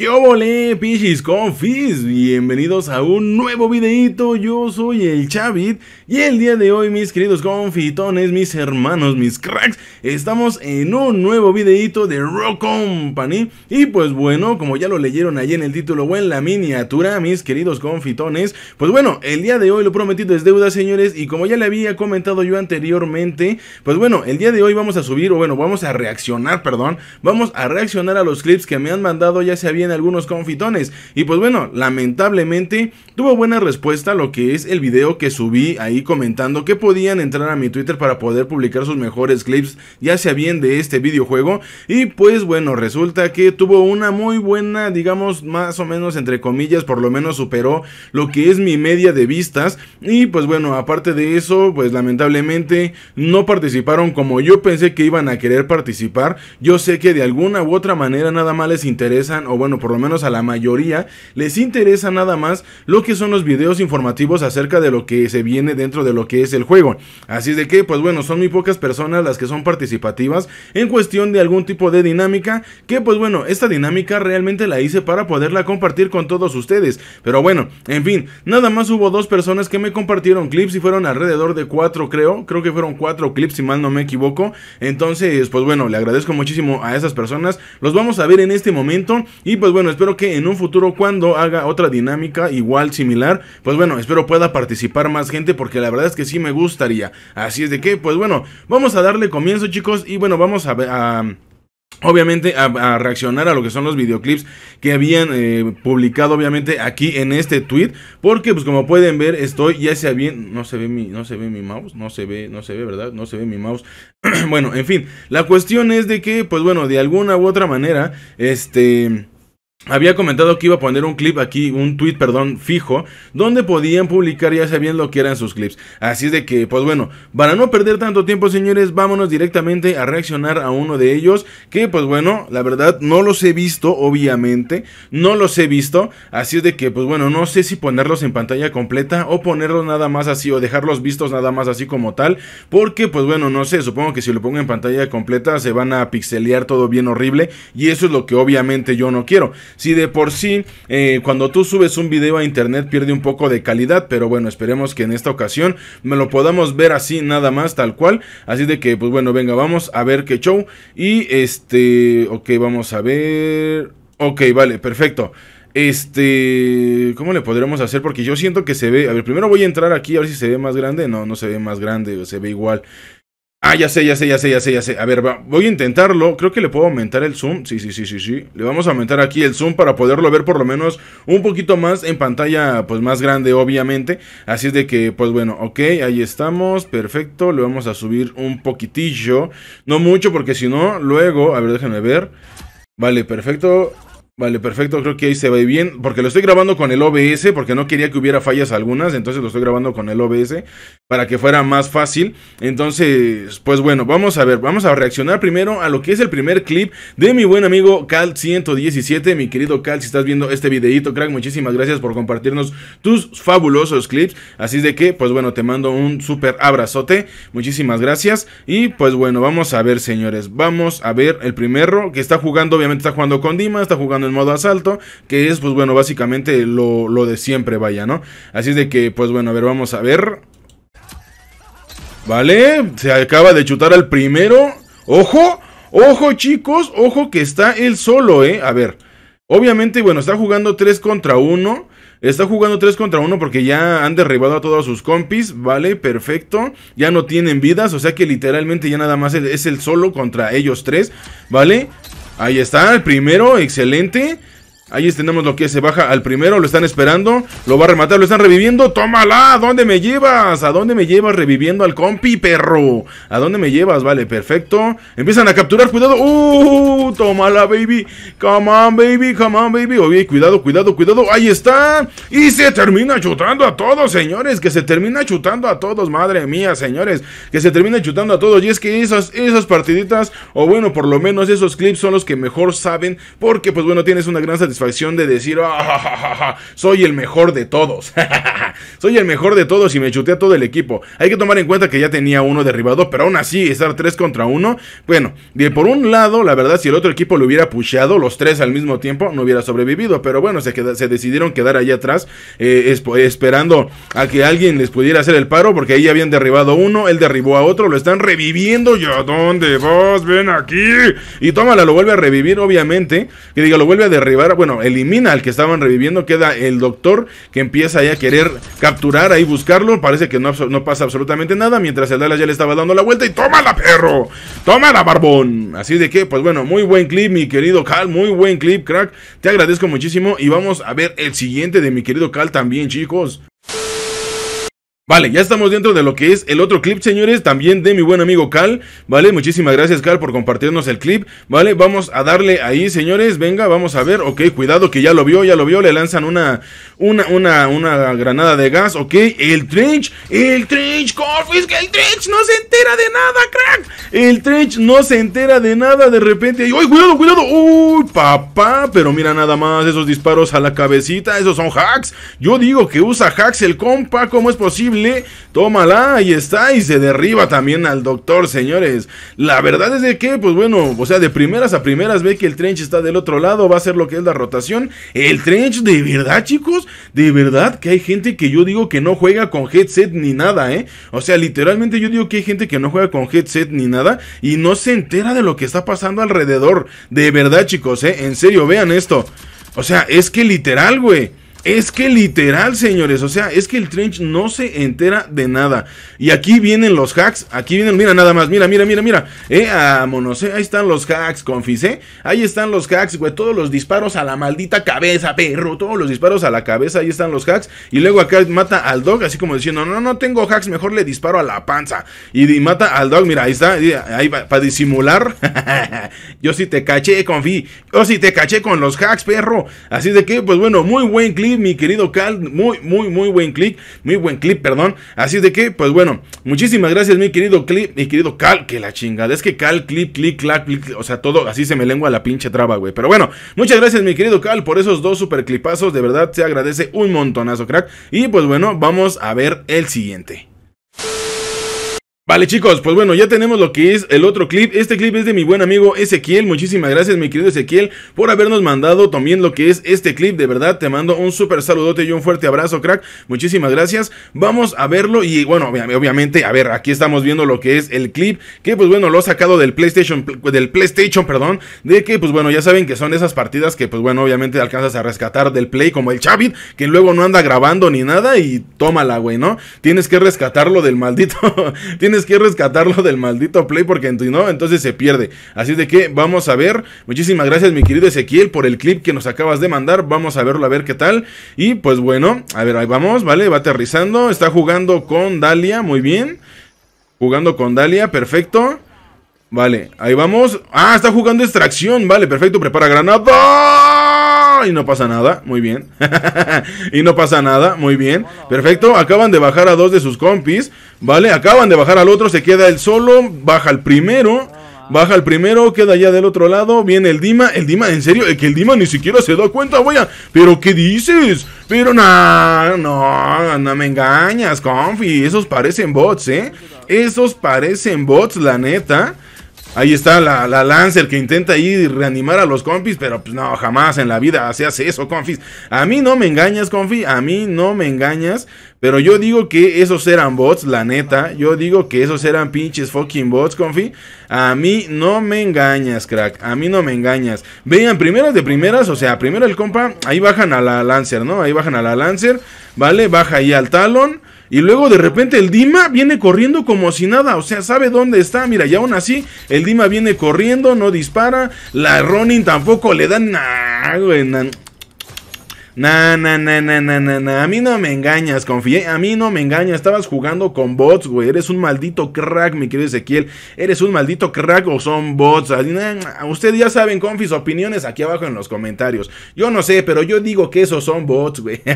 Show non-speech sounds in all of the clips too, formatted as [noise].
Yo volé, pichis confis? Bienvenidos a un nuevo videito, yo soy el Chavit y el día de hoy mis queridos confitones, mis hermanos, mis cracks Estamos en un nuevo videito de Rock Company y pues bueno, como ya lo leyeron allí en el título o en la miniatura, mis queridos confitones Pues bueno, el día de hoy lo prometido es deuda señores y como ya le había comentado yo anteriormente Pues bueno, el día de hoy vamos a subir, o bueno, vamos a reaccionar, perdón Vamos a reaccionar a los clips que me han mandado ya se habían algunos confitones. Y pues bueno, lamentablemente tuvo buena respuesta lo que es el video que subí ahí comentando que podían entrar a mi Twitter para poder publicar sus mejores clips, ya sea bien de este videojuego. Y pues bueno, resulta que tuvo una muy buena, digamos, más o menos entre comillas, por lo menos superó lo que es mi media de vistas. Y pues bueno, aparte de eso, pues lamentablemente no participaron como yo pensé que iban a querer participar. Yo sé que de alguna u otra manera nada más les interesan, o bueno, por lo menos a la mayoría, les interesa nada más lo que son los videos informativos acerca de lo que se viene dentro de lo que es el juego. Así es de que, pues bueno, son muy pocas personas las que son participativas en cuestión de algún tipo de dinámica, que pues bueno, esta dinámica realmente la hice para poderla compartir con todos ustedes. Pero bueno, en fin, nada más hubo dos personas que me compartieron clips y fueron alrededor de cuatro, creo, creo que fueron cuatro clips si mal no me equivoco. Entonces, pues bueno, le agradezco muchísimo a esas personas. Los vamos a ver en este momento y pues pues bueno, espero que en un futuro cuando haga otra dinámica igual similar, pues bueno, espero pueda participar más gente porque la verdad es que sí me gustaría. Así es de que, pues bueno, vamos a darle comienzo chicos y bueno, vamos a... Obviamente a, reaccionar a lo que son los videoclips que habían eh, publicado obviamente aquí en este tweet porque pues como pueden ver estoy ya sea bien no se ve mi no se ve mi mouse no se ve no se ve verdad no se ve mi mouse [clears throat] bueno en fin la cuestión es de que pues bueno de alguna u otra manera este había comentado que iba a poner un clip aquí, un tweet, perdón, fijo, donde podían publicar ya sabían lo que eran sus clips. Así es de que, pues bueno, para no perder tanto tiempo, señores, vámonos directamente a reaccionar a uno de ellos. Que, pues bueno, la verdad no los he visto, obviamente, no los he visto. Así es de que, pues bueno, no sé si ponerlos en pantalla completa o ponerlos nada más así o dejarlos vistos nada más así como tal. Porque, pues bueno, no sé, supongo que si lo pongo en pantalla completa se van a pixelear todo bien horrible. Y eso es lo que obviamente yo no quiero. Si de por sí, eh, cuando tú subes un video a internet pierde un poco de calidad, pero bueno, esperemos que en esta ocasión me lo podamos ver así, nada más, tal cual. Así de que, pues bueno, venga, vamos a ver qué show. Y este, ok, vamos a ver. Ok, vale, perfecto. Este, ¿cómo le podremos hacer? Porque yo siento que se ve. A ver, primero voy a entrar aquí a ver si se ve más grande. No, no se ve más grande, se ve igual. Ah, ya sé, ya sé, ya sé, ya sé, ya sé. A ver, voy a intentarlo. Creo que le puedo aumentar el zoom. Sí, sí, sí, sí, sí. Le vamos a aumentar aquí el zoom para poderlo ver por lo menos un poquito más en pantalla, pues más grande, obviamente. Así es de que, pues bueno, ok, ahí estamos. Perfecto. Le vamos a subir un poquitillo. No mucho, porque si no, luego... A ver, déjenme ver. Vale, perfecto. Vale, perfecto, creo que ahí se ve bien, porque lo estoy grabando con el OBS, porque no quería que hubiera fallas algunas, entonces lo estoy grabando con el OBS para que fuera más fácil. Entonces, pues bueno, vamos a ver, vamos a reaccionar primero a lo que es el primer clip de mi buen amigo Cal117. Mi querido Cal, si estás viendo este videito, crack, muchísimas gracias por compartirnos tus fabulosos clips. Así de que, pues bueno, te mando un súper abrazote, muchísimas gracias. Y pues bueno, vamos a ver, señores, vamos a ver el primero que está jugando, obviamente está jugando con Dima, está jugando en modo asalto, que es, pues bueno, básicamente lo, lo de siempre, vaya, ¿no? Así es de que, pues bueno, a ver, vamos a ver. ¿Vale? Se acaba de chutar al primero. Ojo, ojo chicos, ojo que está el solo, ¿eh? A ver, obviamente, bueno, está jugando 3 contra 1. Está jugando 3 contra 1 porque ya han derribado a todos sus compis, ¿vale? Perfecto. Ya no tienen vidas, o sea que literalmente ya nada más es el solo contra ellos tres, ¿vale? Ahí está, el primero, excelente. Ahí tenemos lo que se baja al primero, lo están esperando, lo va a rematar, lo están reviviendo. ¡Tómala! ¿A dónde me llevas? ¿A dónde me llevas reviviendo al compi, perro? ¿A dónde me llevas? Vale, perfecto. Empiezan a capturar, cuidado. ¡Uh! ¡Tómala, baby! ¡Come on, baby! ¡Come on, baby! Oye, cuidado, cuidado, cuidado. ¡Ahí está! Y se termina chutando a todos, señores. Que se termina chutando a todos, madre mía, señores. Que se termina chutando a todos. Y es que esas partiditas, o bueno, por lo menos esos clips son los que mejor saben. Porque, pues bueno, tienes una gran satisfacción de decir, ah, soy el mejor de todos. [laughs] soy el mejor de todos y me chuté a todo el equipo. Hay que tomar en cuenta que ya tenía uno derribado, pero aún así estar tres contra uno Bueno, de por un lado, la verdad, si el otro equipo lo hubiera pusheado, los tres al mismo tiempo, no hubiera sobrevivido. Pero bueno, se, se decidieron quedar allá atrás eh, esperando a que alguien les pudiera hacer el paro, porque ahí habían derribado uno, él derribó a otro, lo están reviviendo. ¿Y a dónde vas? Ven aquí. Y tómala, lo vuelve a revivir, obviamente. Que diga, lo vuelve a derribar. Bueno, elimina al que estaban reviviendo, queda el doctor que empieza ya a querer capturar ahí, buscarlo, parece que no, pasa absolutamente nada, mientras el Dala ya le estaba dando la vuelta y la perro, Toma la barbón. Así de que, pues bueno, muy buen clip mi querido Cal, muy buen clip crack, te agradezco muchísimo y vamos a ver el siguiente de mi querido Cal también chicos. Vale, ya estamos dentro de lo que es el otro clip, señores, también de mi buen amigo Cal, ¿vale? Muchísimas gracias, Cal, por compartirnos el clip, ¿vale? Vamos a darle ahí, señores, venga, vamos a ver, ok, cuidado que ya lo vio, ya lo vio, le lanzan una, una, una, una granada de gas, ok, el trench, el trench, es que el trench no se entera de nada, crack, el trench no se entera de nada, de repente, ¡ay, cuidado, cuidado! ¡Uy, papá! Pero mira nada más esos disparos a la cabecita, esos son hacks, yo digo que usa hacks el compa, ¿cómo es posible? Tómala, ahí está. Y se derriba también al doctor, señores. La verdad es de que, pues bueno, o sea, de primeras a primeras ve que el trench está del otro lado. Va a ser lo que es la rotación. El trench, de verdad, chicos. De verdad que hay gente que yo digo que no juega con headset ni nada, ¿eh? O sea, literalmente yo digo que hay gente que no juega con headset ni nada. Y no se entera de lo que está pasando alrededor. De verdad, chicos, ¿eh? En serio, vean esto. O sea, es que literal, güey. Es que literal, señores, o sea, es que el Trench no se entera de nada. Y aquí vienen los hacks, aquí vienen, mira nada más, mira, mira, mira, mira. Eh, vámonos, sé eh, ahí están los hacks, confisé. Eh. Ahí están los hacks, güey, todos los disparos a la maldita cabeza, perro, todos los disparos a la cabeza, ahí están los hacks. Y luego acá mata al dog, así como diciendo, no, no tengo hacks, mejor le disparo a la panza. Y, mata al dog, mira, ahí está, ahí va, para disimular. [laughs] Yo sí te caché, confí. Yo sí te caché con los hacks, perro. Así de que, pues bueno, muy buen clip mi querido Cal. Muy, muy, muy buen clip. Muy buen clip, perdón. Así de que, pues bueno, muchísimas gracias, mi querido clip, mi querido Cal. Que la chingada. Es que Cal, clip, clic, clac, clic. O sea, todo así se me lengua la pinche traba, güey. Pero bueno, muchas gracias, mi querido Cal, por esos dos super clipazos. De verdad, se agradece un montonazo, crack. Y pues bueno, vamos a ver el siguiente. Vale chicos, pues bueno, ya tenemos lo que es el otro clip. Este clip es de mi buen amigo Ezequiel. Muchísimas gracias mi querido Ezequiel por habernos mandado también lo que es este clip. De verdad, te mando un súper saludote y un fuerte abrazo, crack. Muchísimas gracias. Vamos a verlo y bueno, obviamente, a ver, aquí estamos viendo lo que es el clip. Que pues bueno, lo ha sacado del PlayStation, del PlayStation, perdón. De que pues bueno, ya saben que son esas partidas que pues bueno, obviamente alcanzas a rescatar del Play como el Chavit, que luego no anda grabando ni nada y tómala, güey, ¿no? Tienes que rescatarlo del maldito... [laughs] Tienes es que rescatarlo del maldito play porque no, entonces se pierde. Así de que vamos a ver. Muchísimas gracias, mi querido Ezequiel, por el clip que nos acabas de mandar. Vamos a verlo, a ver qué tal. Y pues bueno, a ver, ahí vamos, ¿vale? Va aterrizando. Está jugando con Dalia, muy bien. Jugando con Dalia, perfecto. Vale, ahí vamos. Ah, está jugando extracción. Vale, perfecto, prepara granada y no pasa nada, muy bien. [laughs] y no pasa nada, muy bien. Perfecto, acaban de bajar a dos de sus compis, ¿vale? Acaban de bajar al otro, se queda el solo, baja el primero. Baja el primero, queda ya del otro lado. Viene el Dima. El Dima, en serio, el que el Dima ni siquiera se da cuenta, a. ¿Pero qué dices? Pero no, no, no me engañas, confi. Esos parecen bots, ¿eh? Esos parecen bots, la neta. Ahí está la, la, Lancer que intenta ir reanimar a los compis pero pues no, jamás en la vida se hace eso, confis. A mí no me engañas, confi, a mí no me engañas, pero yo digo que esos eran bots, la neta. Yo digo que esos eran pinches fucking bots, confi. A mí no me engañas, crack, a mí no me engañas. Vean, primero de primeras, o sea, primero el compa, ahí bajan a la Lancer, ¿no? Ahí bajan a la Lancer, ¿vale? Baja ahí al talón y luego de repente el Dima viene corriendo como si nada. O sea, sabe dónde está. Mira, y aún así, el Dima viene corriendo, no dispara. La Ronin tampoco le dan nada, güey. Na, na, na, na, na, na A mí no me engañas, confié. A mí no me engañas. Estabas jugando con bots, güey. Eres un maldito crack, mi querido Ezequiel. Eres un maldito crack o son bots. Ustedes ya saben, confis, opiniones aquí abajo en los comentarios. Yo no sé, pero yo digo que esos son bots, güey. [laughs]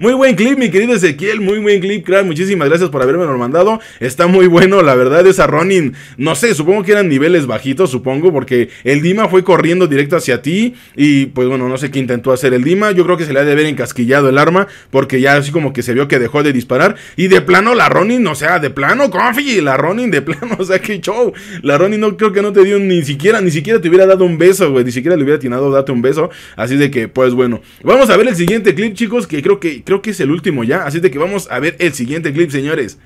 muy buen clip, mi querido Ezequiel. Muy buen clip, crack. Muchísimas gracias por haberme lo mandado. Está muy bueno, la verdad. Esa Ronin, no sé, supongo que eran niveles bajitos, supongo, porque el Dima fue corriendo directo hacia ti. Y pues bueno, no sé qué intentó hacer el Dima yo creo que se le ha de haber encasquillado el arma, porque ya así como que se vio que dejó de disparar. Y de plano la Ronin, o sea, de plano, confi, la Ronin de plano, [laughs] o sea, que show. La Ronin no creo que no te dio ni siquiera, ni siquiera te hubiera dado un beso, güey, ni siquiera le hubiera atinado date un beso. Así de que, pues bueno, vamos a ver el siguiente clip, chicos, que creo que, creo que es el último ya. Así de que vamos a ver el siguiente clip, señores.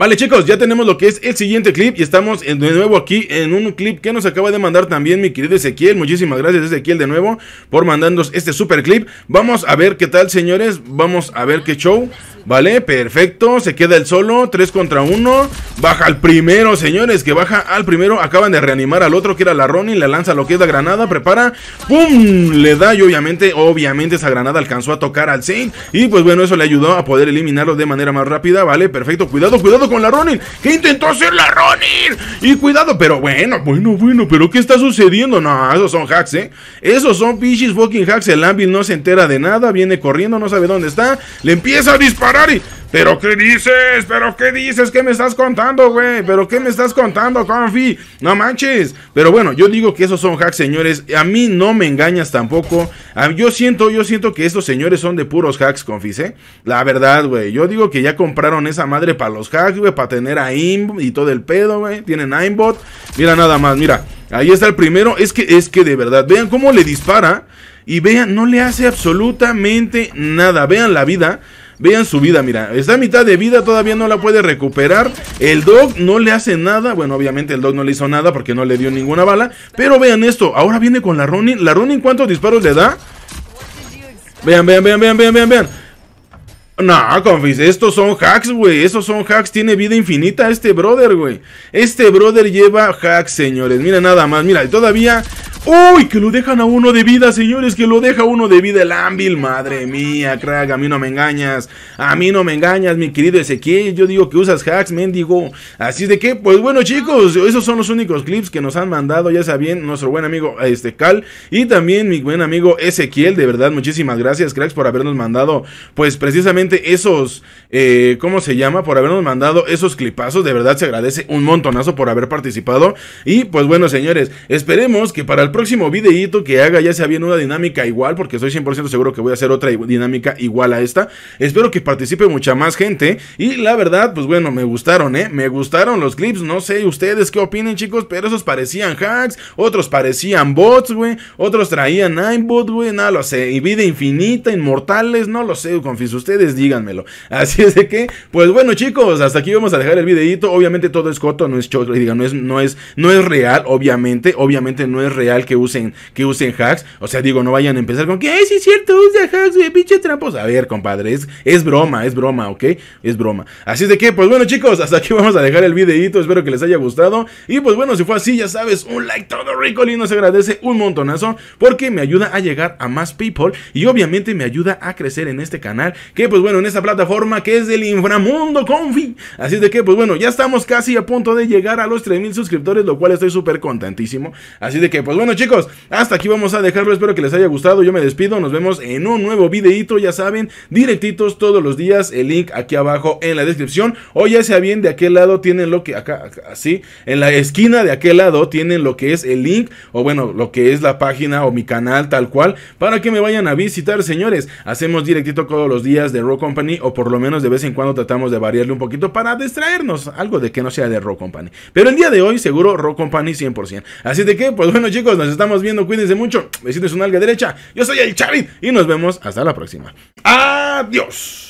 Vale chicos, ya tenemos lo que es el siguiente clip y estamos de nuevo aquí en un clip que nos acaba de mandar también mi querido Ezequiel. Muchísimas gracias Ezequiel de nuevo por mandarnos este super clip. Vamos a ver qué tal señores, vamos a ver qué show. Vale, perfecto, se queda el solo, 3 contra 1, baja al primero señores, que baja al primero, acaban de reanimar al otro que era la Ronin, le lanza lo que es la granada, prepara, ¡pum! Le da y obviamente, obviamente esa granada alcanzó a tocar al Saint y pues bueno, eso le ayudó a poder eliminarlo de manera más rápida, vale, perfecto, cuidado, cuidado, con la Ronin. Que intentó hacer la Ronin? Y cuidado, pero bueno, bueno, bueno, pero ¿qué está sucediendo? No, esos son hacks, ¿eh? Esos son pichis fucking hacks. El Anvil no se entera de nada, viene corriendo, no sabe dónde está, le empieza a disparar y... ¿Pero qué dices? ¿Pero qué dices? ¿Qué me estás contando, güey? ¿Pero qué me estás contando, Confi? No manches. Pero bueno, yo digo que esos son hacks, señores. A mí no me engañas tampoco. Yo siento, yo siento que estos señores son de puros hacks, Confis, ¿eh? La verdad, güey. Yo digo que ya compraron esa madre para los hacks, güey. Para tener a IM y todo el pedo, güey. Tienen aimbot. Mira nada más, mira. Ahí está el primero. Es que, es que de verdad. Vean cómo le dispara. Y vean, no le hace absolutamente nada. Vean la vida. Vean su vida, mira. Está a mitad de vida, todavía no la puede recuperar. El Dog no le hace nada. Bueno, obviamente el Dog no le hizo nada porque no le dio ninguna bala. Pero vean esto, ahora viene con la Ronin. ¿La Ronin cuántos disparos le da? Vean, vean, vean, vean, vean, vean, No, confis, estos son hacks, güey. Estos son hacks. Tiene vida infinita este brother, güey. Este brother lleva hacks, señores. Mira nada más. Mira, todavía ¡Uy! Que lo dejan a uno de vida, señores. Que lo deja a uno de vida el ámbil Madre mía, crack. A mí no me engañas. A mí no me engañas, mi querido Ezequiel. Yo digo que usas hacks, mendigo. Así de que, pues bueno, chicos. Esos son los únicos clips que nos han mandado. Ya saben, nuestro buen amigo este Cal. Y también mi buen amigo Ezequiel. De verdad, muchísimas gracias, cracks, por habernos mandado, pues precisamente esos. Eh, ¿Cómo se llama? Por habernos mandado esos clipazos. De verdad, se agradece un montonazo por haber participado. Y pues bueno, señores, esperemos que para el próximo videíto que haga, ya sea bien una dinámica igual, porque estoy 100% seguro que voy a hacer otra dinámica igual a esta. Espero que participe mucha más gente. Y la verdad, pues bueno, me gustaron, ¿eh? Me gustaron los clips. No sé ustedes qué opinen, chicos, pero esos parecían hacks, otros parecían bots, güey. Otros traían Ninebot, güey. nada, lo sé. Y vida infinita, inmortales, no lo sé, confieso. Ustedes díganmelo. Así es de que, pues bueno, chicos, hasta aquí vamos a dejar el videíto. Obviamente todo es coto, no es no es, no es, no es real, obviamente. Obviamente no es real que usen, que usen hacks. O sea, digo, no vayan a empezar con que, ay, sí es cierto, usa hacks, De pinche trampos. A ver, compadre, es, broma, es broma, ¿ok? Es broma. Así de que, pues bueno, chicos, hasta aquí vamos a dejar el videito. Espero que les haya gustado. Y pues bueno, si fue así, ya sabes, un like todo rico y nos agradece un montonazo porque me ayuda a llegar a más people y obviamente me ayuda a crecer en este canal. Que pues bueno, en esta plataforma que es del inframundo confi. Así de que, pues bueno, ya estamos casi a punto de llegar a los 3000 suscriptores, lo cual estoy súper contentísimo. Así de que, pues bueno, chicos, hasta aquí vamos a dejarlo, espero que les haya gustado, yo me despido, nos vemos en un nuevo videito, ya saben, directitos todos los días, el link aquí abajo en la descripción, o ya sea bien, de aquel lado tienen lo que, acá, así, en la esquina de aquel lado tienen lo que es el link, o bueno, lo que es la página o mi canal tal cual, para que me vayan a visitar, señores, hacemos directito todos los días de Rock Company, o por lo menos de vez en cuando tratamos de variarle un poquito para distraernos, algo de que no sea de Rock Company, pero el día de hoy seguro Rock Company 100%, así de que, pues bueno chicos, nos estamos viendo. Cuídense mucho. Besitos en alga derecha. Yo soy el Charit y nos vemos hasta la próxima. Adiós.